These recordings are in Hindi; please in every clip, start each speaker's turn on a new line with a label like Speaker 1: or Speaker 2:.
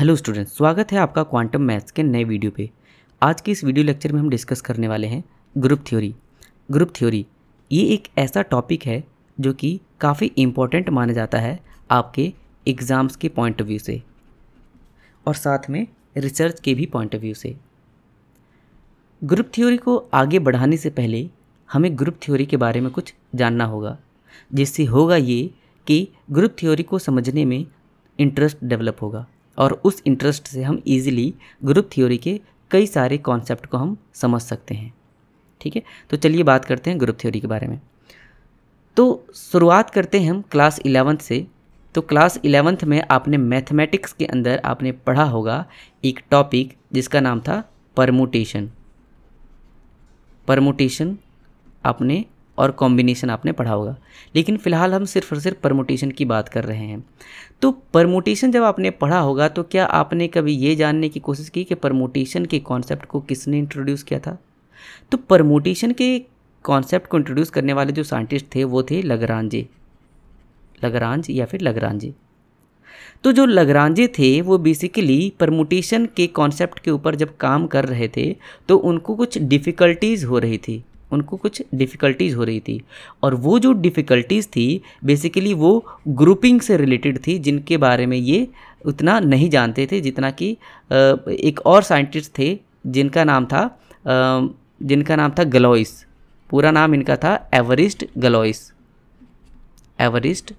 Speaker 1: हेलो स्टूडेंट्स स्वागत है आपका क्वांटम मैथ्स के नए वीडियो पे आज की इस वीडियो लेक्चर में हम डिस्कस करने वाले हैं ग्रुप थ्योरी ग्रुप थ्योरी ये एक ऐसा टॉपिक है जो कि काफ़ी इम्पोर्टेंट माना जाता है आपके एग्ज़ाम्स के पॉइंट ऑफ व्यू से और साथ में रिसर्च के भी पॉइंट ऑफ व्यू से ग्रुप थ्योरी को आगे बढ़ाने से पहले हमें ग्रुप थ्योरी के बारे में कुछ जानना होगा जिससे होगा ये कि ग्रुप थ्योरी को समझने में इंटरेस्ट डेवलप होगा और उस इंटरेस्ट से हम इजीली ग्रुप थ्योरी के कई सारे कॉन्सेप्ट को हम समझ सकते हैं ठीक है तो चलिए बात करते हैं ग्रुप थ्योरी के बारे में तो शुरुआत करते हैं हम क्लास इलेवंथ से तो क्लास इलेवंथ में आपने मैथमेटिक्स के अंदर आपने पढ़ा होगा एक टॉपिक जिसका नाम था परमोटेशन परमोटेशन आपने और कॉम्बिनेशन आपने पढ़ा होगा लेकिन फ़िलहाल हम सिर्फ और सिर्फ परमोटेशन की बात कर रहे हैं तो परमोटेशन जब आपने पढ़ा होगा तो क्या आपने कभी ये जानने की कोशिश की कि परमोटेशन के कॉन्सेप्ट को किसने इंट्रोड्यूस किया था तो परमोटेशन के कॉन्सेप्ट को इंट्रोड्यूस करने वाले जो साइंटिस्ट थे वो थे लगरानजे लगरांज या फिर लगरांजे तो जो लगरांजे थे वो बेसिकली परमोटेशन के कॉन्सेप्ट के ऊपर जब काम कर रहे थे तो उनको कुछ डिफ़िकल्टीज़ हो रही थी उनको कुछ डिफ़िकल्टीज़ हो रही थी और वो जो डिफ़िकल्टीज़ थी बेसिकली वो ग्रुपिंग से रिलेटेड थी जिनके बारे में ये उतना नहीं जानते थे जितना कि एक और साइंटिस्ट थे जिनका नाम था जिनका नाम था गलोइस पूरा नाम इनका था एवरिस्ट गलोइस एवरिस्ट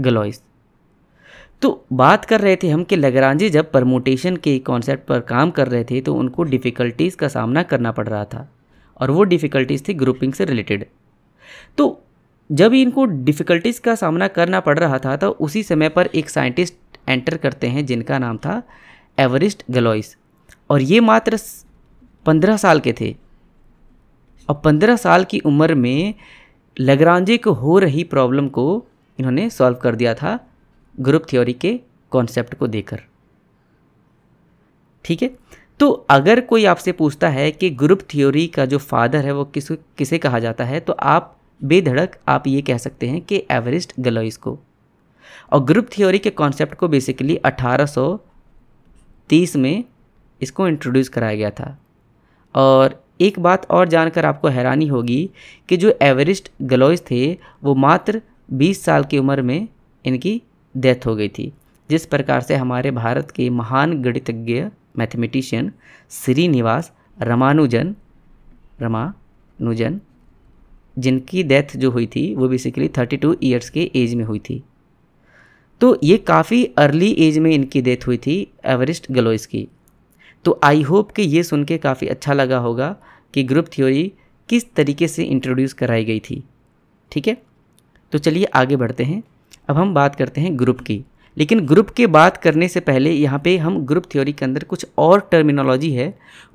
Speaker 1: गलोइस तो बात कर रहे थे हम कि लगरांजी जब परमोटेशन के कॉन्सेप्ट पर काम कर रहे थे तो उनको डिफ़िकल्टीज़ का सामना करना पड़ रहा था और वो डिफ़िकल्टीज़ थी ग्रुपिंग से रिलेटेड तो जब इनको डिफ़िकल्टीज़ का सामना करना पड़ रहा था तो उसी समय पर एक साइंटिस्ट एंटर करते हैं जिनका नाम था एवरिस्ट गलोइस और ये मात्र पंद्रह साल के थे और पंद्रह साल की उम्र में लगरांजे को हो रही प्रॉब्लम को इन्होंने सॉल्व कर दिया था ग्रुप थ्योरी के कॉन्सेप्ट को देकर ठीक है तो अगर कोई आपसे पूछता है कि ग्रुप थ्योरी का जो फादर है वो किस किसे कहा जाता है तो आप बेधड़क आप ये कह सकते हैं कि एवरेस्ट गलोइस को और ग्रुप थ्योरी के कॉन्सेप्ट को बेसिकली 1830 में इसको इंट्रोड्यूस कराया गया था और एक बात और जानकर आपको हैरानी होगी कि जो एवरेस्ट गलोइस थे वो मात्र 20 साल की उम्र में इनकी डेथ हो गई थी जिस प्रकार से हमारे भारत के महान गणितज्ञ मैथमेटिशियन श्रीनिवास रमानुजन रमानुजन जिनकी डेथ जो हुई थी वो बेसिकली 32 इयर्स के एज में हुई थी तो ये काफ़ी अर्ली एज में इनकी डेथ हुई थी एवरेस्ट गलोइस की तो आई होप कि ये सुन के काफ़ी अच्छा लगा होगा कि ग्रुप थ्योरी किस तरीके से इंट्रोड्यूस कराई गई थी ठीक है तो चलिए आगे बढ़ते हैं अब हम बात करते हैं ग्रुप की लेकिन ग्रुप की बात करने से पहले यहाँ पे हम ग्रुप थ्योरी के अंदर कुछ और टर्मिनोलॉजी है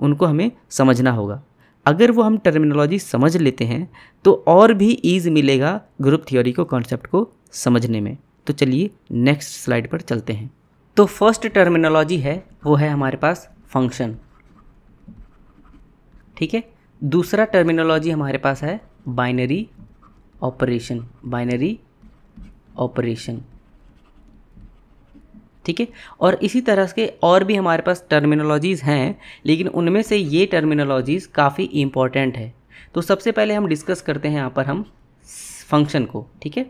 Speaker 1: उनको हमें समझना होगा अगर वो हम टर्मिनोलॉजी समझ लेते हैं तो और भी ईज़ मिलेगा ग्रुप थ्योरी को कॉन्सेप्ट को समझने में तो चलिए नेक्स्ट स्लाइड पर चलते हैं तो फर्स्ट टर्मिनोलॉजी है वो है हमारे पास फंक्शन ठीक है दूसरा टर्मिनोलॉजी हमारे पास है बाइनरी ऑपरेशन बाइनरी ऑपरेशन ठीक है और इसी तरह के और भी हमारे पास टर्मिनोलॉजीज़ हैं लेकिन उनमें से ये टर्मिनोलॉजीज़ काफ़ी इम्पॉर्टेंट है तो सबसे पहले हम डिस्कस करते हैं यहाँ पर हम फंक्शन को ठीक है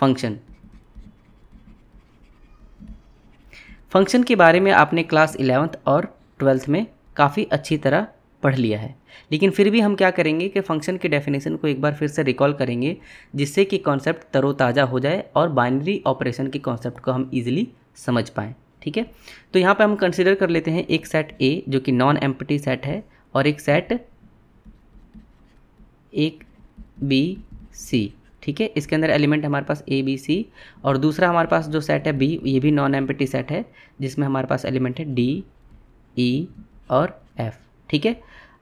Speaker 1: फंक्शन फंक्शन के बारे में आपने क्लास इलेवेंथ और ट्वेल्थ में काफ़ी अच्छी तरह पढ़ लिया है लेकिन फिर भी हम क्या करेंगे कि फंक्शन के डेफिनेशन को एक बार फिर से रिकॉल करेंगे जिससे कि कॉन्सेप्ट तरोताज़ा हो जाए और बाइनरी ऑपरेशन के कॉन्सेप्ट को हम इजीली समझ पाएँ ठीक है तो यहाँ पर हम कंसिडर कर लेते हैं एक सेट ए जो कि नॉन एम्पटी सेट है और एक सेट एक बी सी ठीक है इसके अंदर एलिमेंट हमारे पास ए बी सी और दूसरा हमारे पास जो सेट है बी ये भी नॉन एम्पटी सेट है जिसमें हमारे पास एलिमेंट है डी ई e, और एफ़ ठीक है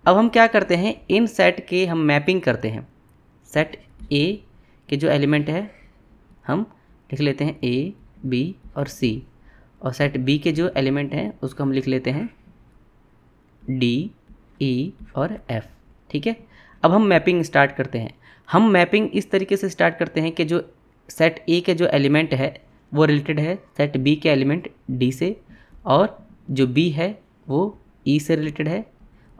Speaker 1: अब हम क्या करते हैं इन सेट के हम मैपिंग करते हैं सेट ए के जो एलिमेंट है हम लिख लेते हैं ए बी और सी और सेट बी के जो एलिमेंट हैं उसको हम लिख लेते हैं डी ई e और एफ ठीक है अब हम मैपिंग स्टार्ट करते हैं हम मैपिंग इस तरीके से स्टार्ट करते हैं कि जो सेट ए के जो एलिमेंट है वो रिलेटेड है सेट बी के एलिमेंट डी से और जो बी है वो ई e से रिलेटेड है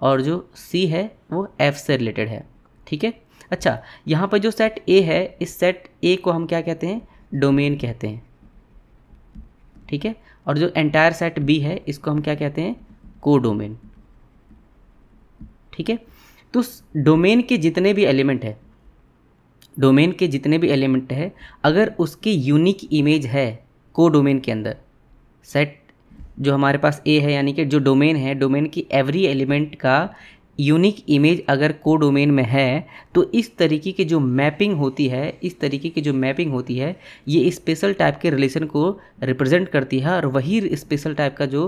Speaker 1: और जो सी है वो एफ से रिलेटेड है ठीक है अच्छा यहाँ पर जो सेट ए है इस सेट ए को हम क्या कहते हैं डोमेन कहते हैं ठीक है और जो एंटायर सेट बी है इसको हम क्या कहते हैं को डोमेन ठीक है तो डोमेन के जितने भी एलिमेंट है डोमेन के जितने भी एलिमेंट है अगर उसकी यूनिक इमेज है को डोमेन के अंदर सेट जो हमारे पास ए है यानी कि जो डोमेन है डोमेन की एवरी एलिमेंट का यूनिक इमेज अगर को डोमेन में है तो इस तरीके की जो मैपिंग होती है इस तरीके की जो मैपिंग होती है ये स्पेशल टाइप के रिलेशन को रिप्रेजेंट करती है और वही स्पेशल टाइप का जो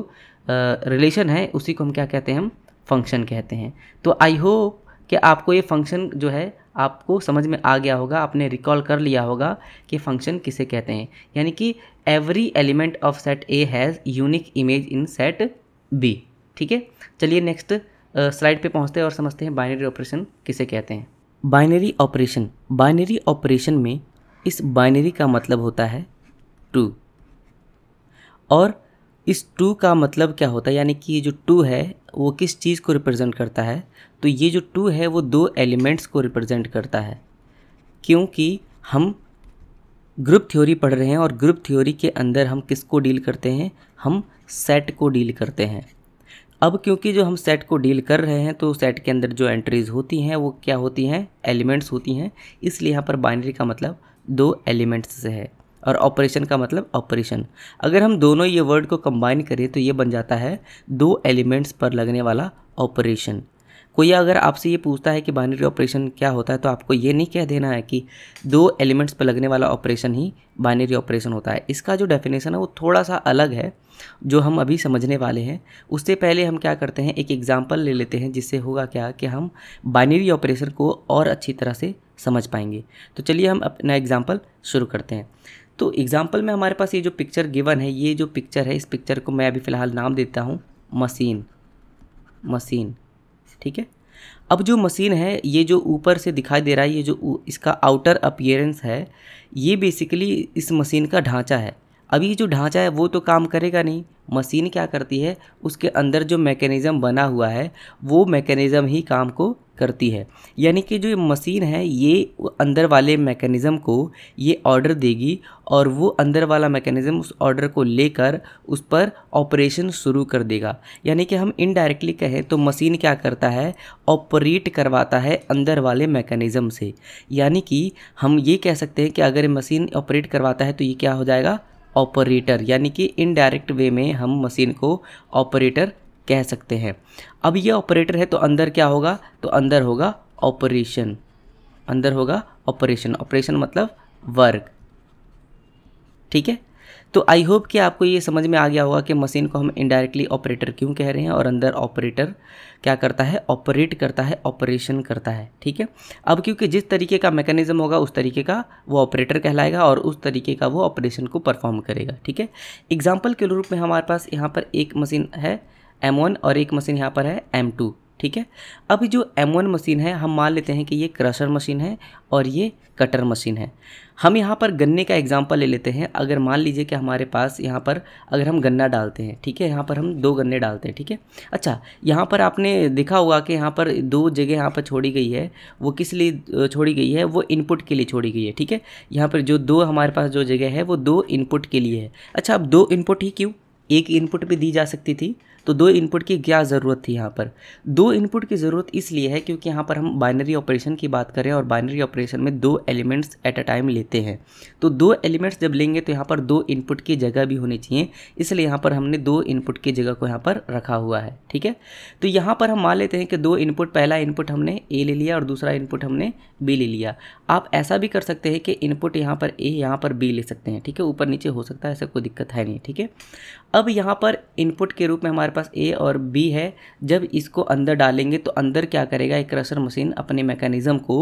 Speaker 1: रिलेशन है उसी को हम क्या कहते हैं हम फंक्शन कहते हैं तो आई होप कि आपको ये फंक्शन जो है आपको समझ में आ गया होगा आपने रिकॉल कर लिया होगा कि फंक्शन किसे कहते हैं यानी कि every element of set A has unique image in set B ठीक है चलिए नेक्स्ट स्लाइड पे पहुंचते हैं और समझते हैं बाइनरी ऑपरेशन किसे कहते हैं बाइनरी ऑपरेशन बाइनरी ऑपरेशन में इस बाइनरी का मतलब होता है टू और इस टू का मतलब क्या होता है यानी कि ये जो टू है वो किस चीज़ को रिप्रेजेंट करता है तो ये जो टू है वो दो एलिमेंट्स को रिप्रेजेंट करता है क्योंकि हम ग्रुप थ्योरी पढ़ रहे हैं और ग्रुप थ्योरी के अंदर हम किसको डील करते हैं हम सेट को डील करते हैं अब क्योंकि जो हम सेट को डील कर रहे हैं तो सेट के अंदर जो एंट्रीज होती हैं वो क्या होती हैं एलिमेंट्स होती हैं इसलिए यहाँ पर बाइनरी का मतलब दो एलिमेंट्स से है और ऑपरेशन का मतलब ऑपरेशन अगर हम दोनों ये वर्ड को कंबाइन करें तो ये बन जाता है दो एलिमेंट्स पर लगने वाला ऑपरेशन कोई अगर आपसे ये पूछता है कि बाइनरी ऑपरेशन क्या होता है तो आपको ये नहीं कह देना है कि दो एलिमेंट्स पर लगने वाला ऑपरेशन ही बाइनरी ऑपरेशन होता है इसका जो डेफिनेशन है वो थोड़ा सा अलग है जो हम अभी समझने वाले हैं उससे पहले हम क्या करते हैं एक एग्ज़ाम्पल ले लेते हैं जिससे होगा क्या कि हम बाइनरी ऑपरेशन को और अच्छी तरह से समझ पाएंगे तो चलिए हम अपना एग्ज़ाम्पल शुरू करते हैं तो एग्जाम्पल में हमारे पास ये जो पिक्चर गिवन है ये जो पिक्चर है इस पिक्चर को मैं अभी फ़िलहाल नाम देता हूँ मशीन मशीन ठीक है अब जो मशीन है ये जो ऊपर से दिखाई दे रहा है ये जो इसका आउटर अपियरेंस है ये बेसिकली इस मशीन का ढांचा है अभी जो ढांचा है वो तो काम करेगा नहीं मशीन क्या करती है उसके अंदर जो मैकेनिज़्म बना हुआ है वो मैकेनिज़्म ही काम को करती है यानी कि जो ये मशीन है ये अंदर वाले मैकेनिज़्म को ये ऑर्डर देगी और वो अंदर वाला मैकेनिज़्म उस ऑर्डर को लेकर उस पर ऑपरेशन शुरू कर देगा यानी कि हम इनडायरेक्टली कहें तो मशीन क्या करता है ऑपरेट करवाता है अंदर वाले मैकेनिज़्म से यानी कि हम ये कह सकते हैं कि अगर मशीन ऑपरेट करवाता है तो ये क्या हो जाएगा ऑपरेटर यानी कि इनडायरेक्ट वे में हम मशीन को ऑपरेटर कह सकते हैं अब ये ऑपरेटर है तो अंदर क्या होगा तो अंदर होगा ऑपरेशन अंदर होगा ऑपरेशन ऑपरेशन मतलब वर्क ठीक है तो आई होप कि आपको ये समझ में आ गया होगा कि मशीन को हम इनडायरेक्टली ऑपरेटर क्यों कह रहे हैं और अंदर ऑपरेटर क्या करता है ऑपरेट करता है ऑपरेशन करता है ठीक है अब क्योंकि जिस तरीके का मैकेनिज्म होगा उस तरीके का वो ऑपरेटर कहलाएगा और उस तरीके का वो ऑपरेशन को परफॉर्म करेगा ठीक है एग्जाम्पल के रूप में हमारे पास यहाँ पर एक मशीन है एम और एक मशीन यहाँ पर है एम ठीक है अब जो एम मशीन है हम मान लेते हैं कि ये क्रशर मशीन है और ये कटर मशीन है हम यहाँ पर गन्ने का एग्जाम्पल ले लेते हैं अगर मान लीजिए कि हमारे पास यहाँ पर अगर हम गन्ना डालते हैं ठीक है यहाँ पर हम दो गन्ने डालते हैं ठीक है अच्छा यहाँ पर आपने देखा होगा कि यहाँ पर दो जगह यहाँ पर छोड़ी गई है वो किस लिए छोड़ी गई है वो इनपुट के लिए छोड़ी गई है ठीक है यहाँ पर जो दो हमारे पास जो जगह है वो दो इनपुट के लिए है अच्छा अब दो इनपुट ही क्यों एक इनपुट भी दी जा सकती थी तो दो इनपुट की क्या ज़रूरत थी यहाँ पर दो इनपुट की ज़रूरत इसलिए है क्योंकि यहाँ पर हम बाइनरी ऑपरेशन की बात करें और बाइनरी ऑपरेशन में दो एलिमेंट्स एट अ टाइम लेते हैं तो दो एलिमेंट्स जब लेंगे तो यहाँ पर दो इनपुट की जगह भी होनी चाहिए इसलिए यहाँ पर हमने दो इनपुट की जगह को यहाँ पर रखा हुआ है ठीक है तो यहाँ पर हम मान लेते हैं कि दो इनपुट पहला इनपुट हमने ए ले लिया और दूसरा इनपुट हमने बी ले लिया आप ऐसा भी कर सकते हैं कि इनपुट यहाँ पर ए यहाँ पर बी ले सकते हैं ठीक है ऊपर नीचे हो सकता है ऐसा कोई दिक्कत है नहीं ठीक है अब यहाँ पर इनपुट के रूप में हमारे हमारे पास ए और बी है जब इसको अंदर डालेंगे तो अंदर क्या करेगा एक क्रशर मशीन अपने मैकेनिज़्म को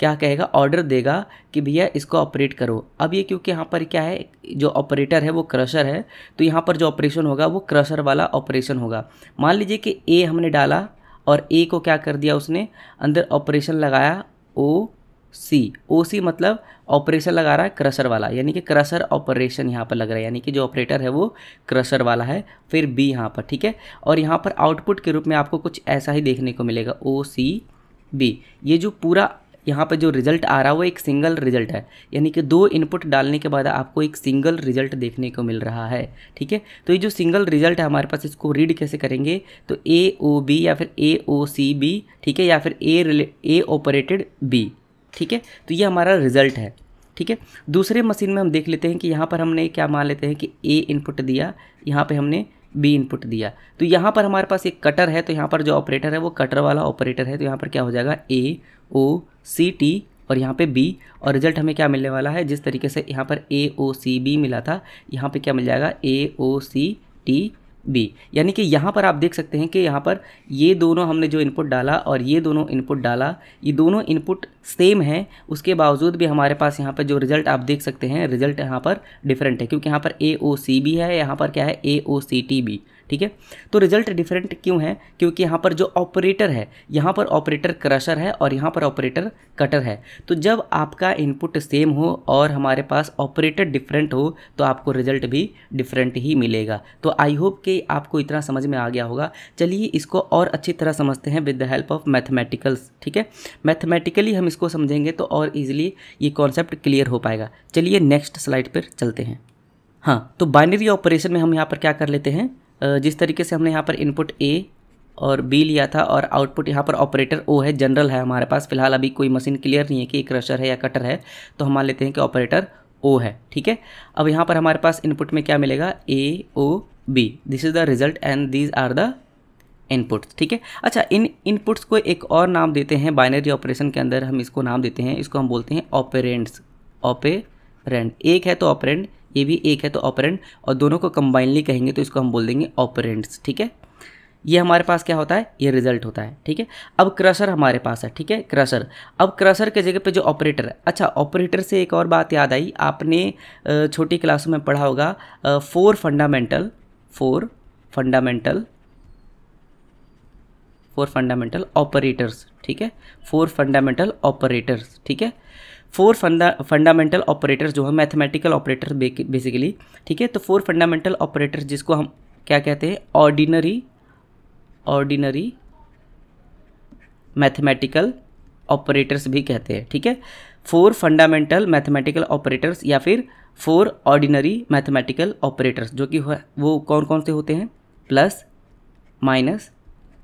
Speaker 1: क्या कहेगा ऑर्डर देगा कि भैया इसको ऑपरेट करो अब ये क्योंकि यहाँ पर क्या है जो ऑपरेटर है वो क्रशर है तो यहाँ पर जो ऑपरेशन होगा वो क्रशर वाला ऑपरेशन होगा मान लीजिए कि ए हमने डाला और ए को क्या कर दिया उसने अंदर ऑपरेशन लगाया ओ सी ओ सी मतलब ऑपरेशन लगा रहा है क्रशर वाला यानी कि क्रशर ऑपरेशन यहाँ पर लग रहा है यानी कि जो ऑपरेटर है वो क्रशर वाला है फिर बी यहाँ पर ठीक है और यहाँ पर आउटपुट के रूप में आपको कुछ ऐसा ही देखने को मिलेगा ओ सी बी ये जो पूरा यहाँ पर जो रिजल्ट आ रहा है वो एक सिंगल रिजल्ट है यानी कि दो इनपुट डालने के बाद आपको एक सिंगल रिजल्ट देखने को मिल रहा है ठीक है तो ये जो सिंगल रिजल्ट है हमारे पास इसको रीड कैसे करेंगे तो ए ओ बी या फिर ए ओ सी बी ठीक है या फिर ए ए ऑपरेटेड बी ठीक है तो ये हमारा रिजल्ट है ठीक है दूसरे मशीन में हम देख लेते हैं कि यहाँ पर हमने क्या मान लेते हैं कि ए इनपुट दिया यहाँ पे हमने बी इनपुट दिया तो यहाँ पर हमारे पास एक कटर है तो यहाँ पर जो ऑपरेटर है वो कटर वाला ऑपरेटर है तो यहाँ पर क्या हो जाएगा ए ओ सी टी और यहाँ पे बी और रिजल्ट हमें क्या मिलने वाला है जिस तरीके से यहाँ पर ए ओ सी बी मिला था यहाँ पे क्या मिल जाएगा ए ओ सी टी बी यानी कि यहाँ पर आप देख सकते हैं कि यहाँ पर ये दोनों हमने जो इनपुट डाला और ये दोनों इनपुट डाला ये दोनों इनपुट सेम हैं उसके बावजूद भी हमारे पास यहाँ पर जो रिज़ल्ट आप देख सकते हैं रिज़ल्ट यहाँ पर डिफरेंट है क्योंकि यहाँ पर ए ओ सी बी है यहाँ पर क्या है ए ओ सी टी बी ठीक है तो रिजल्ट डिफरेंट क्यों है क्योंकि यहाँ पर जो ऑपरेटर है यहाँ पर ऑपरेटर क्रशर है और यहाँ पर ऑपरेटर कटर है तो जब आपका इनपुट सेम हो और हमारे पास ऑपरेटर डिफरेंट हो तो आपको रिजल्ट भी डिफरेंट ही मिलेगा तो आई होप कि आपको इतना समझ में आ गया होगा चलिए इसको और अच्छी तरह समझते हैं with the help of mathematicals ठीक है मैथमेटिकली हम इसको समझेंगे तो और ईजिली ये कॉन्सेप्ट क्लियर हो पाएगा चलिए नेक्स्ट स्लाइड पर चलते हैं हाँ तो बाइनरी ऑपरेशन में हम यहाँ पर क्या कर लेते हैं जिस तरीके से हमने यहाँ पर इनपुट ए और बी लिया था और आउटपुट यहाँ पर ऑपरेटर ओ है जनरल है हमारे पास फिलहाल अभी कोई मशीन क्लियर नहीं है कि एक क्रशर है या कटर है तो हम मान लेते हैं कि ऑपरेटर ओ है ठीक है अब यहाँ पर हमारे पास इनपुट में क्या मिलेगा A O B this is the result and these are the inputs ठीक है अच्छा इन इनपुट्स को एक और नाम देते हैं बाइनरी ऑपरेशन के अंदर हम इसको नाम देते हैं इसको हम बोलते हैं ऑपरेंट्स ऑपरेंट एक है तो ऑपरेंट ये भी एक है तो ऑपरेंट और दोनों को कंबाइनली कहेंगे तो इसको हम बोल देंगे ऑपरेंट्स ठीक है ये हमारे पास क्या होता है ये रिजल्ट होता है ठीक है अब क्रशर हमारे पास है ठीक है क्रशर अब क्रशर के जगह पे जो ऑपरेटर है अच्छा ऑपरेटर से एक और बात याद आई आपने छोटी क्लासों में पढ़ा होगा four fundamental four fundamental four fundamental operators ठीक है फोर फंडामेंटल ऑपरेटर्स ठीक है फोर फंडा फंडामेंटल ऑपरेटर्स जो है मैथमेटिकल ऑपरेटर बेसिकली ठीक है तो फोर फंडामेंटल ऑपरेटर्स जिसको हम क्या कहते हैं ऑर्डिनरी ऑर्डिनरी मैथमेटिकल ऑपरेटर्स भी कहते हैं ठीक है फोर फंडामेंटल मैथमेटिकल ऑपरेटर्स या फिर फोर ऑर्डिनरी मैथमेटिकल ऑपरेटर्स जो कि वो कौन कौन से होते हैं प्लस माइनस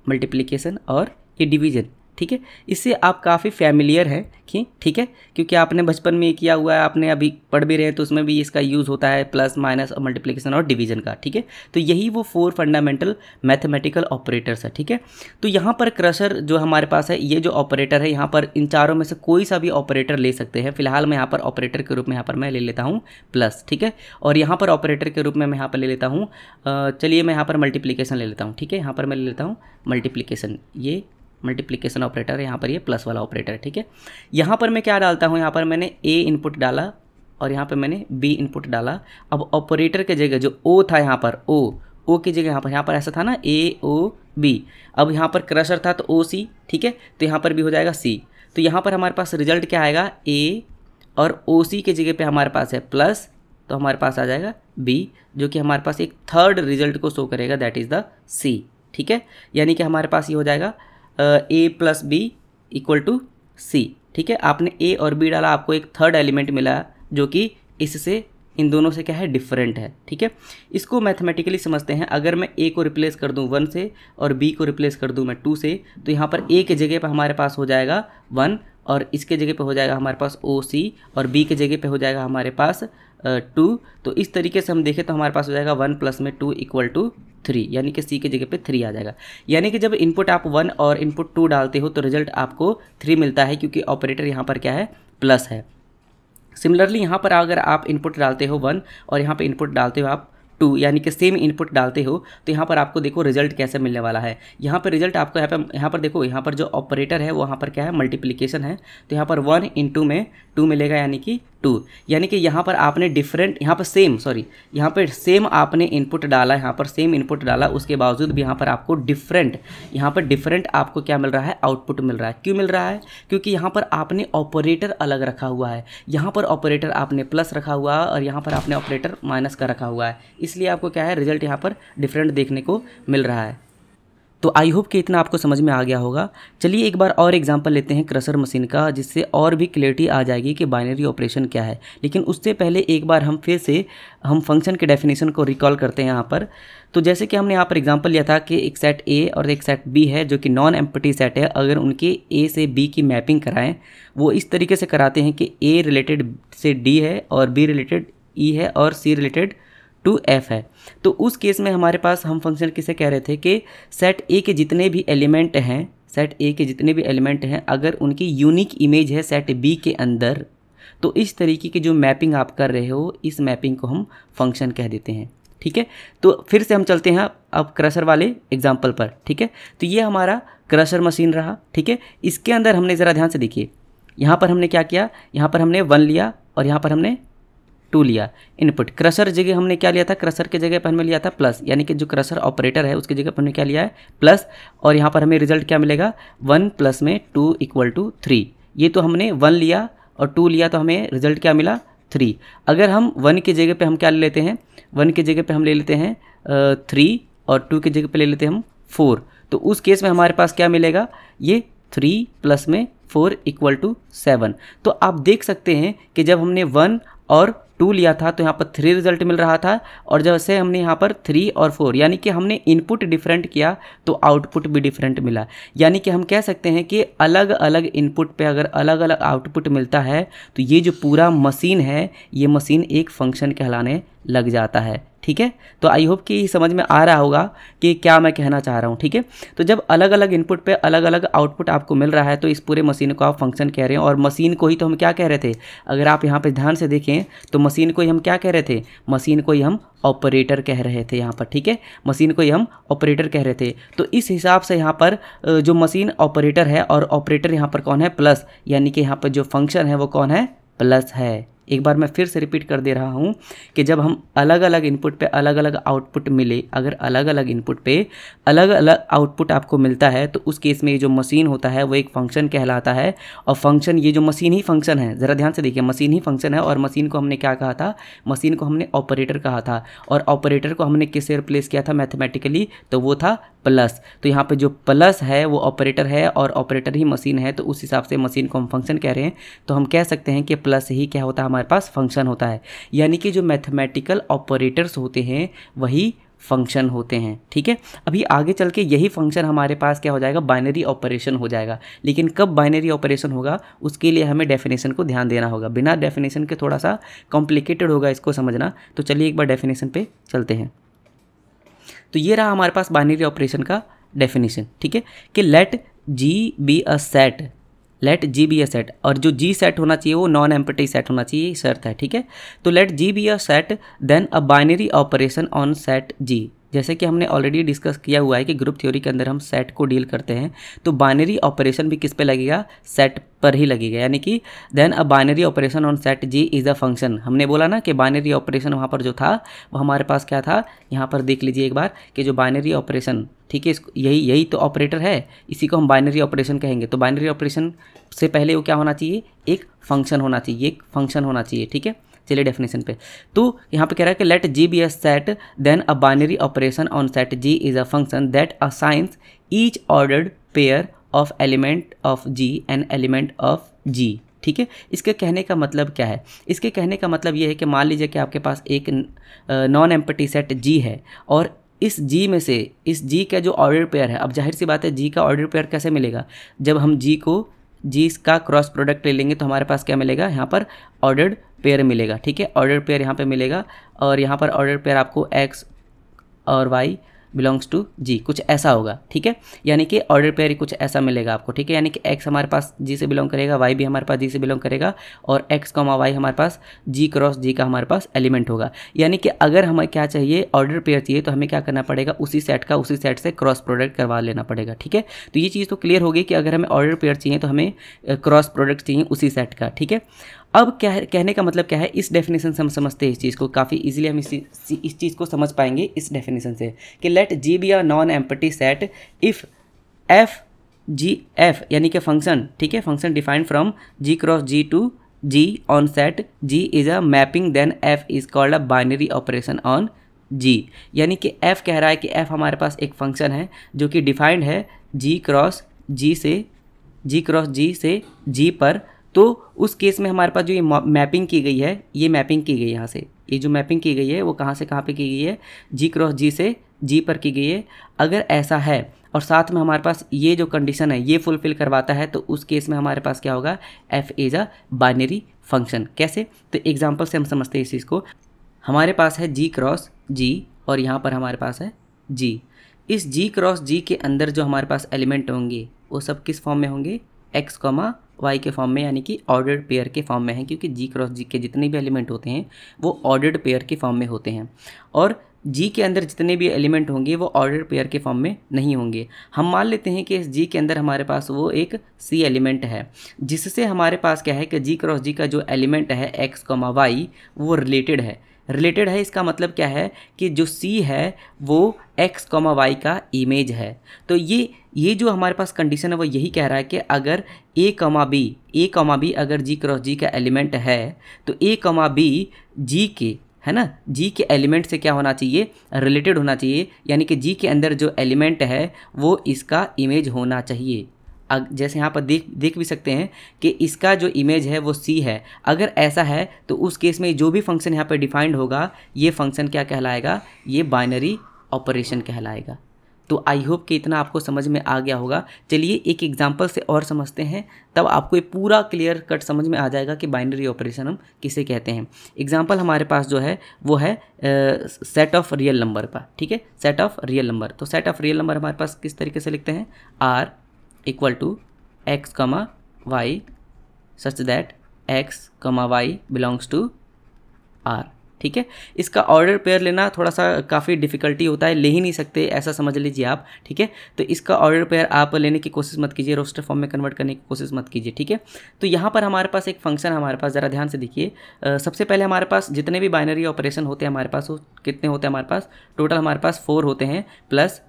Speaker 1: मल्टीप्लिकेशन और ये डिवीजन ठीक है इससे आप काफ़ी फैमिलियर हैं कि ठीक है क्योंकि आपने बचपन में किया हुआ है आपने अभी पढ़ भी रहे हैं तो उसमें भी इसका यूज़ होता है प्लस माइनस और मल्टीप्लिकेशन और डिवीजन का ठीक है तो यही वो फोर फंडामेंटल मैथमेटिकल ऑपरेटर्स है ठीक है तो यहाँ पर क्रशर जो हमारे पास है ये जो ऑपरेटर है यहाँ पर इन चारों में से कोई सा भी ऑपरेटर ले सकते हैं फिलहाल मैं यहाँ पर ऑपरेटर के रूप में यहाँ पर मैं ले लेता हूँ प्लस ठीक है और यहाँ पर ऑपरेटर के रूप में मैं यहाँ पर ले लेता हूँ चलिए मैं यहाँ पर मल्टीप्लीकेशन ले लेता हूँ ठीक है यहाँ पर मैं ले लेता हूँ मल्टीप्लीकेशन ये मल्टीप्लीकेशन ऑपरेटर यहाँ पर ये प्लस वाला ऑपरेटर ठीक है यहाँ पर मैं क्या डालता हूँ यहाँ पर मैंने ए इनपुट डाला और यहाँ पर मैंने बी इनपुट डाला अब ऑपरेटर के जगह जो ओ था यहाँ पर ओ ओ की जगह यहाँ पर यहाँ पर ऐसा था ना ए ओ बी अब यहाँ पर क्रशर था तो ओ सी ठीक है तो यहाँ पर भी हो जाएगा सी तो यहाँ पर हमारे पास रिजल्ट क्या आएगा ए और ओ सी के जगह पे हमारे पास है प्लस तो हमारे पास आ जाएगा बी जो कि हमारे पास एक थर्ड रिजल्ट को शो करेगा दैट इज़ द सी ठीक है यानी कि हमारे पास ये हो जाएगा A plus B equal to C ठीक है आपने ए और बी डाला आपको एक थर्ड एलिमेंट मिला जो कि इससे इन दोनों से क्या है डिफरेंट है ठीक है इसको मैथमेटिकली समझते हैं अगर मैं ए को रिप्लेस कर दूं वन से और बी को रिप्लेस कर दूं मैं टू से तो यहाँ पर ए के जगह पर हमारे पास हो जाएगा वन और इसके जगह पे हो जाएगा हमारे पास ओ सी और बी के जगह पे हो जाएगा हमारे पास टू तो इस तरीके से हम देखें तो हमारे पास हो जाएगा वन प्लस में टू इक्वल टू थ्री यानी कि सी के जगह पे थ्री आ जाएगा यानी कि जब इनपुट आप वन और इनपुट टू डालते हो तो रिजल्ट आपको थ्री मिलता है क्योंकि ऑपरेटर यहाँ पर क्या है प्लस है सिमिलरली यहाँ पर अगर आप इनपुट डालते हो वन और यहाँ पर इनपुट डालते हो आप टू यानी कि सेम इनपुट डालते हो तो यहाँ पर आपको देखो रिजल्ट कैसे मिलने वाला है यहाँ पर रिजल्ट आपको यहाँ पर यहाँ पर देखो यहाँ पर जो ऑपरेटर है वहाँ पर क्या है मल्टीप्लीकेशन है तो यहाँ पर वन इन टू में टू मिलेगा यानी कि टू यानी कि यहाँ पर आपने डिफरेंट यहाँ पर सेम सॉरी यहाँ पर सेम आपने इनपुट डाला यहाँ पर सेम इनपुट डाला उसके बावजूद भी यहाँ पर आपको डिफरेंट यहाँ पर डिफरेंट आपको क्या मिल रहा है आउटपुट मिल रहा है क्यों मिल रहा है क्योंकि यहाँ पर आपने ऑपरेटर अलग रखा हुआ है यहाँ पर ऑपरेटर आपने प्लस रखा हुआ है और यहाँ पर आपने ऑपरेटर माइनस का रखा हुआ है इसलिए आपको क्या है रिजल्ट यहाँ पर डिफरेंट देखने को मिल रहा है तो आई होप कि इतना आपको समझ में आ गया होगा चलिए एक बार और एग्जांपल लेते हैं क्रसर मशीन का जिससे और भी क्लियरिटी आ जाएगी कि बाइनरी ऑपरेशन क्या है लेकिन उससे पहले एक बार हम फिर से हम फंक्शन के डेफिनेशन को रिकॉल करते हैं यहाँ पर तो जैसे कि हमने यहाँ पर एग्जांपल लिया था कि एक सेट ए और एक सेट बी है जो कि नॉन एम्पटी सेट है अगर उनके ए से बी की मैपिंग कराएँ वो इस तरीके से कराते हैं कि ए रिलेटेड से डी है और बी रिलेटेड ई है और सी रिलेटेड टू एफ है तो उस केस में हमारे पास हम फंक्शन किसे कह रहे थे कि सेट ए के जितने भी एलिमेंट हैं सेट ए के जितने भी एलिमेंट हैं अगर उनकी यूनिक इमेज है सेट बी के अंदर तो इस तरीके की जो मैपिंग आप कर रहे हो इस मैपिंग को हम फंक्शन कह देते हैं ठीक है तो फिर से हम चलते हैं अब क्रशर वाले एग्जाम्पल पर ठीक है तो ये हमारा क्रशर मशीन रहा ठीक है इसके अंदर हमने ज़रा ध्यान से देखिए यहाँ पर हमने क्या किया यहाँ पर हमने वन लिया और यहाँ पर हमने टू लिया इनपुट क्रशर जगह हमने क्या लिया था क्रशर के जगह पर हमें लिया था प्लस यानी कि जो क्रशर ऑपरेटर है उसकी जगह पर हमने क्या लिया है प्लस और यहाँ पर हमें रिजल्ट क्या मिलेगा वन प्लस में टू इक्वल टू थ्री ये तो हमने वन लिया और टू लिया तो हमें रिजल्ट क्या मिला थ्री अगर हम वन की जगह पर हम क्या ले लेते हैं वन की जगह पर हम ले लेते हैं थ्री और टू की जगह पर ले लेते हैं हम फोर तो उस केस में हमारे पास क्या मिलेगा ये थ्री प्लस में फोर इक्वल टू सेवन तो आप देख सकते हैं कि जब हमने वन और टू लिया था तो यहाँ पर थ्री रिजल्ट मिल रहा था और जैसे हमने यहाँ पर थ्री और फोर यानी कि हमने इनपुट डिफरेंट किया तो आउटपुट भी डिफरेंट मिला यानी कि हम कह सकते हैं कि अलग अलग इनपुट पे अगर अलग अलग आउटपुट मिलता है तो ये जो पूरा मशीन है ये मशीन एक फंक्शन कहलाने लग जाता है ठीक है तो आई होप कि समझ में आ रहा होगा कि क्या मैं कहना चाह रहा हूँ ठीक है तो जब अलग अलग इनपुट पे अलग अलग आउटपुट आपको मिल रहा है तो इस पूरे मशीन को आप फंक्शन कह रहे हैं और मशीन को ही तो हम क्या कह रहे थे अगर आप यहाँ पे ध्यान से देखें तो मशीन को ही हम क्या कह रहे थे मशीन को ही हम ऑपरेटर कह रहे थे यहाँ पर ठीक है मशीन को ही हम ऑपरेटर कह रहे थे तो इस हिसाब से यहाँ पर जो मशीन ऑपरेटर है और ऑपरेटर यहाँ पर कौन है प्लस यानी कि यहाँ पर जो फंक्शन है वो कौन है प्लस है एक बार मैं फिर से रिपीट कर दे रहा हूँ कि जब हम अलग अलग इनपुट पे अलग अलग आउटपुट मिले अगर अलग अलग इनपुट पे अलग अलग आउटपुट आपको मिलता है तो उस केस में ये जो मशीन होता है वो एक फंक्शन कहलाता है और फंक्शन ये जो मशीन ही फंक्शन है ज़रा ध्यान से देखिए मशीन ही फंक्शन है और मशीन को हमने क्या कहा था मशीन को हमने ऑपरेटर कहा था और ऑपरेटर को हमने किससे रिप्लेस किया था मैथमेटिकली तो वो था प्लस तो यहाँ पे जो प्लस है वो ऑपरेटर है और ऑपरेटर ही मशीन है तो उस हिसाब से मशीन को हम फंक्शन कह रहे हैं तो हम कह सकते हैं कि प्लस ही क्या होता है हमारा हमारे पास फंक्शन होता है यानी कि जो मैथमेटिकल ऑपरेटर्स होते हैं वही फंक्शन होते हैं ठीक है अभी आगे चल के यही फंक्शन हमारे पास क्या हो जाएगा बाइनरी ऑपरेशन हो जाएगा लेकिन कब बाइनरी ऑपरेशन होगा उसके लिए हमें डेफिनेशन को ध्यान देना होगा बिना डेफिनेशन के थोड़ा सा कॉम्प्लिकेटेड होगा इसको समझना तो चलिए एक बार डेफिनेशन पे चलते हैं तो ये रहा हमारे पास बाइनरी ऑपरेशन का डेफिनेशन ठीक है कि let G be a set let G be a set और जो जी सेट होना चाहिए वो नॉन एम्पटी सेट होना चाहिए शर्त है ठीक है तो let G be a set then a binary operation on set G जैसे कि हमने ऑलरेडी डिस्कस किया हुआ है कि ग्रुप थ्योरी के अंदर हम सेट को डील करते हैं तो बाइनरी ऑपरेशन भी किस पे लगेगा सेट पर ही लगेगा यानी कि then a binary operation on set G is a function हमने बोला ना कि बाइनरी ऑपरेशन वहाँ पर जो था वो हमारे पास क्या था यहाँ पर देख लीजिए एक बार कि जो बाइनरी ऑपरेशन ठीक है इसको यही यही तो ऑपरेटर है इसी को हम बाइनरी ऑपरेशन कहेंगे तो बाइनरी ऑपरेशन से पहले वो क्या होना चाहिए एक फंक्शन होना चाहिए एक फंक्शन होना चाहिए ठीक है चलिए डेफिनेशन पे तो यहाँ पे कह रहा है कि let G be S set then a binary operation on set G is a function that assigns each ordered pair of element of G and element of G ठीक है इसके कहने का मतलब क्या है इसके कहने का मतलब ये है कि मान लीजिए कि आपके पास एक नॉन एम्पटी सेट जी है और इस जी में से इस जी का जो ऑर्डर पेयर है अब जाहिर सी बात है जी का ऑर्डर पेयर कैसे मिलेगा जब हम जी को जी का क्रॉस प्रोडक्ट ले लेंगे तो हमारे पास क्या मिलेगा यहाँ पर ऑर्डर्ड पेयर मिलेगा ठीक है ऑर्डर पेयर यहाँ पे मिलेगा और यहाँ पर ऑर्डर पेयर आपको एक्स और वाई बिलोंग्स टू जी कुछ ऐसा होगा ठीक है यानी कि ऑर्डर पेयर कुछ ऐसा मिलेगा आपको ठीक है यानी कि एक्स हमारे पास जी से बिलोंग करेगा वाई भी हमारे पास जी से बिलोंग करेगा और एक्स कॉमा वाई हमारे पास जी क्रॉस जी का हमारे पास एलिमेंट होगा यानी कि अगर हमें क्या चाहिए ऑर्डर पेयर चाहिए तो हमें क्या करना पड़ेगा उसी सेट का उसी सेट से क्रॉस प्रोडक्ट करवा लेना पड़ेगा ठीक है तो ये चीज़ तो क्लियर होगी कि अगर हमें ऑर्डर पेयर चाहिए तो हमें क्रॉस प्रोडक्ट चाहिए उसी सेट का ठीक है अब क्या है कहने का मतलब क्या है इस डेफिनेशन से हम समझते हैं इस चीज़ को काफ़ी इजीली हम इस इस चीज़ को समझ पाएंगे इस डेफिनेशन से कि let G be are non empty set if F G F यानी कि फंक्शन ठीक है function defined from G cross G to G on set G is a mapping then F is called a binary operation on G यानी कि एफ़ कह रहा है कि एफ़ हमारे पास एक फंक्शन है जो कि डिफाइंड है जी क्रॉस जी से जी क्रॉस जी से जी पर तो उस केस में हमारे पास जो ये मैपिंग की गई है ये मैपिंग की गई यहाँ से ये जो मैपिंग की गई है वो कहाँ से कहाँ पे की गई है जी क्रॉस जी से जी पर की गई है अगर ऐसा है और साथ में हमारे पास ये जो कंडीशन है ये फुलफिल करवाता है तो उस केस में हमारे पास क्या होगा F is a binary function कैसे तो एग्जाम्पल से हम समझते हैं इस चीज़ को हमारे पास है जी क्रॉस जी और यहाँ पर हमारे पास है जी इस जी क्रॉस जी के अंदर जो हमारे पास एलिमेंट होंगे वो सब किस फॉर्म में होंगे एक्स कॉमा वाई के फॉर्म में यानी कि ऑर्डर्ड पेयर के फॉर्म में है क्योंकि जी क्रॉस जी के जितने भी एलिमेंट होते हैं वो ऑर्डर्ड पेयर के फॉर्म में होते हैं और जी के अंदर जितने भी एलिमेंट होंगे वो ऑर्डर पेयर के फॉर्म में नहीं होंगे हम मान लेते हैं कि इस जी के अंदर हमारे पास वो एक सी एलिमेंट है जिससे हमारे पास क्या है कि जी क्रॉस जी का जो एलिमेंट है एक्स कॉमा वाई वो रिलेटेड है रिलेटेड है इसका मतलब क्या है कि जो सी है वो एक्स कॉमा वाई का इमेज है तो ये ये जो हमारे पास कंडीशन है वो यही कह रहा है कि अगर A comma B A comma B अगर जी क्रॉस जी का एलिमेंट है तो ए कॉमा बी जी के है ना जी के एलिमेंट से क्या होना चाहिए रिलेटेड होना चाहिए यानी कि जी के अंदर जो एलिमेंट है वो इसका इमेज होना चाहिए जैसे यहाँ पर देख देख भी सकते हैं कि इसका जो इमेज है वो सी है अगर ऐसा है तो उस केस में जो भी फंक्शन यहाँ पर डिफाइंड होगा ये फंक्शन क्या कहलाएगा ये बाइनरी ऑपरेशन कहलाएगा तो आई होप कि इतना आपको समझ में आ गया होगा चलिए एक एग्जाम्पल से और समझते हैं तब आपको ये पूरा क्लियर कट समझ में आ जाएगा कि बाइनरी ऑपरेशन हम किसे कहते हैं एग्जाम्पल हमारे पास जो है वो है सेट ऑफ रियल नंबर का ठीक है सेट ऑफ रियल नंबर तो सेट ऑफ रियल नंबर हमारे पास किस तरीके से लिखते हैं R equal to X comma Y such that X comma Y belongs to R ठीक है इसका ऑर्डर पेयर लेना थोड़ा सा काफ़ी डिफिकल्टी होता है ले ही नहीं सकते ऐसा समझ लीजिए आप ठीक है तो इसका ऑर्डर पेयर आप लेने की कोशिश मत कीजिए रोस्टर फॉर्म में कन्वर्ट करने की कोशिश मत कीजिए ठीक है तो यहाँ पर हमारे पास एक फंक्शन हमारे पास ज़रा ध्यान से देखिए सबसे पहले हमारे पास जितने भी बाइनरी ऑपरेशन होते हैं हमारे पास कितने होते हैं हमारे पास टोटल हमारे पास फोर होते हैं प्लस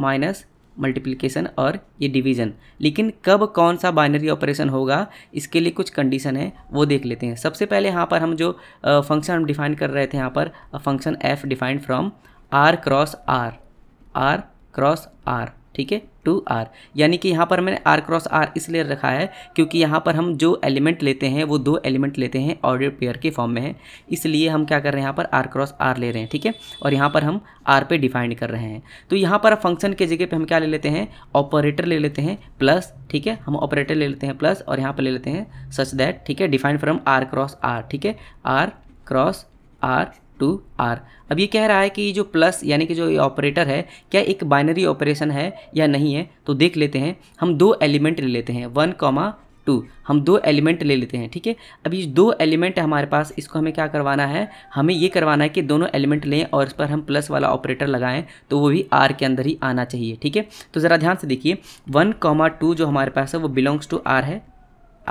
Speaker 1: माइनस मल्टीप्लिकेशन और ये डिवीज़न लेकिन कब कौन सा बाइनरी ऑपरेशन होगा इसके लिए कुछ कंडीशन है वो देख लेते हैं सबसे पहले यहाँ पर हम जो फंक्शन हम डिफाइन कर रहे थे यहाँ पर function F defined from R cross R R cross R ठीक है टू आर यानी कि यहाँ पर मैंने आर क्रॉस आर इसलिए रखा है क्योंकि यहाँ पर हम जो एलिमेंट लेते हैं वो दो एलिमेंट लेते हैं ऑर्डर पेयर के फॉर्म में है इसलिए हम क्या कर रहे हैं यहाँ पर आर क्रॉस आर ले रहे हैं ठीक है और यहाँ पर हम आर पे डिफाइंड कर रहे हैं तो यहाँ पर फंक्शन के जगह पर हम क्या ले लेते हैं ऑपरेटर ले लेते हैं प्लस ठीक है हम ऑपरेटर ले लेते हैं प्लस और यहाँ पर ले लेते हैं सच दैट ठीक है defined from R cross R ठीक है R cross R to R अब ये कह रहा है कि जो प्लस यानी कि जो ये ऑपरेटर है क्या एक बाइनरी ऑपरेशन है या नहीं है तो देख लेते हैं हम दो एलिमेंट ले लेते हैं वन कॉमा टू हम दो एलिमेंट ले लेते हैं ठीक है अब ये दो एलिमेंट हमारे पास इसको हमें क्या करवाना है हमें ये करवाना है कि दोनों एलिमेंट लें और इस पर हम प्लस वाला ऑपरेटर लगाएं तो वो भी आर के अंदर ही आना चाहिए ठीक है तो ज़रा ध्यान से देखिए वन कॉमा टू जो हमारे पास है वो बिलोंग्स टू आर है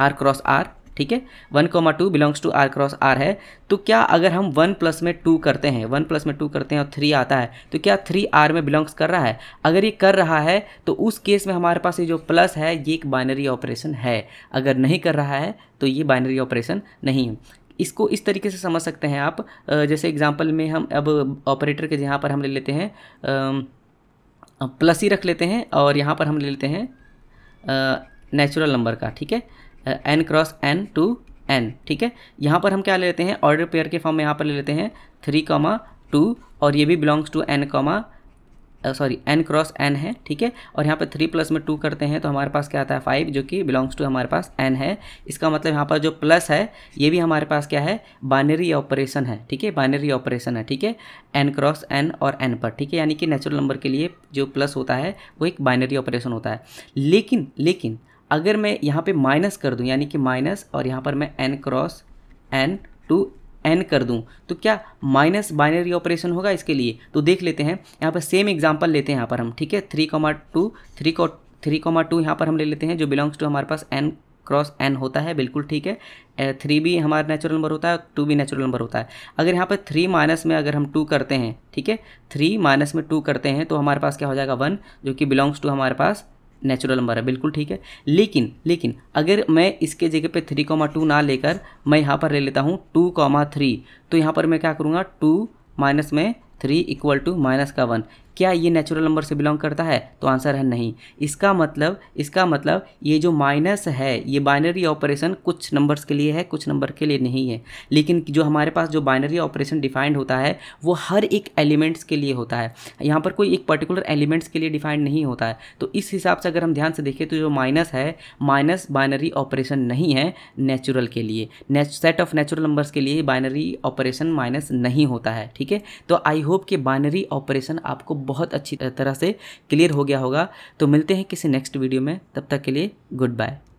Speaker 1: आर क्रॉस आर ठीक है one comma two belongs to R cross R है तो क्या अगर हम वन प्लस में टू करते हैं वन प्लस में टू करते हैं और थ्री आता है तो क्या थ्री आर में बिलोंग्स कर रहा है अगर ये कर रहा है तो उस केस में हमारे पास ये जो प्लस है ये एक बाइनरी ऑपरेशन है अगर नहीं कर रहा है तो ये बाइनरी ऑपरेशन नहीं है इसको इस तरीके से समझ सकते हैं आप जैसे एग्जाम्पल में हम अब ऑपरेटर के यहाँ पर हम ले लेते हैं प्लस ही रख लेते हैं और यहाँ पर हम ले लेते हैं नेचुरल नंबर का ठीक है N cross N to N ठीक है यहाँ पर हम क्या ले लेते हैं ऑर्डर पेयर के फॉर्म में यहाँ पर ले लेते हैं थ्री कॉमा टू और ये भी belongs to N comma sorry N cross N है ठीक है और यहाँ पर थ्री प्लस में टू करते हैं तो हमारे पास क्या आता है फाइव जो कि बिलोंग्स टू हमारे पास एन है इसका मतलब यहाँ पर जो प्लस है ये भी हमारे पास क्या है बाइनरी ऑपरेशन है ठीक है बाइनरी ऑपरेशन है ठीक है एन क्रॉस एन और एन पर ठीक है यानी कि नेचुरल नंबर के लिए जो प्लस होता है वो एक बाइनरी ऑपरेशन होता है लेकिन लेकिन अगर मैं यहाँ पे माइनस कर दूँ यानी कि माइनस और यहाँ पर मैं N cross N to N कर दूँ तो क्या माइनस बाइनरी ऑपरेशन होगा इसके लिए तो देख लेते हैं यहाँ पर सेम एग्ज़ाम्पल लेते हैं यहाँ पर हम ठीक है थ्री कॉमा टू थ्री को थ्री कॉमा टू यहाँ पर हम ले लेते हैं जो बिलोंग्स टू हमारे पास एन क्रॉस एन होता है बिल्कुल ठीक है थ्री भी हमारा नेचुरल नंबर होता है और टू भी नेचुरल नंबर होता है अगर यहाँ पर थ्री माइनस में अगर हम टू करते हैं ठीक है थ्री माइनस में टू करते हैं तो हमारे पास क्या हो जाएगा वन जो कि बिलोंग्स टू हमारे पास नेचुरल नंबर है बिल्कुल ठीक है लेकिन लेकिन अगर मैं इसके जगह पे थ्री कॉमा टू ना लेकर मैं यहाँ पर ले लेता हूँ टू कॉमा थ्री तो यहाँ पर मैं क्या करूँगा टू माइनस में थ्री इक्वल टू माइनस का वन क्या ये नेचुरल नंबर से बिलोंग करता है तो आंसर है नहीं इसका मतलब इसका मतलब ये जो माइनस है ये बाइनरी ऑपरेशन कुछ नंबर्स के लिए है कुछ नंबर के लिए नहीं है लेकिन जो हमारे पास जो बाइनरी ऑपरेशन डिफाइंड होता है वो हर एक एलिमेंट्स के लिए होता है यहाँ पर कोई एक पर्टिकुलर एलिमेंट्स के लिए डिफाइंड नहीं होता है तो इस हिसाब से अगर हम ध्यान से देखें तो जो माइनस है माइनस बाइनरी ऑपरेशन नहीं है नेचुरल के लिए सेट ऑफ नेचुरल नंबर्स के लिए बाइनरी ऑपरेशन माइनस नहीं होता है ठीक है तो आई होप कि बाइनरी ऑपरेशन आपको बहुत अच्छी तरह से क्लियर हो गया होगा तो मिलते हैं किसी नेक्स्ट वीडियो में तब तक के लिए गुड बाय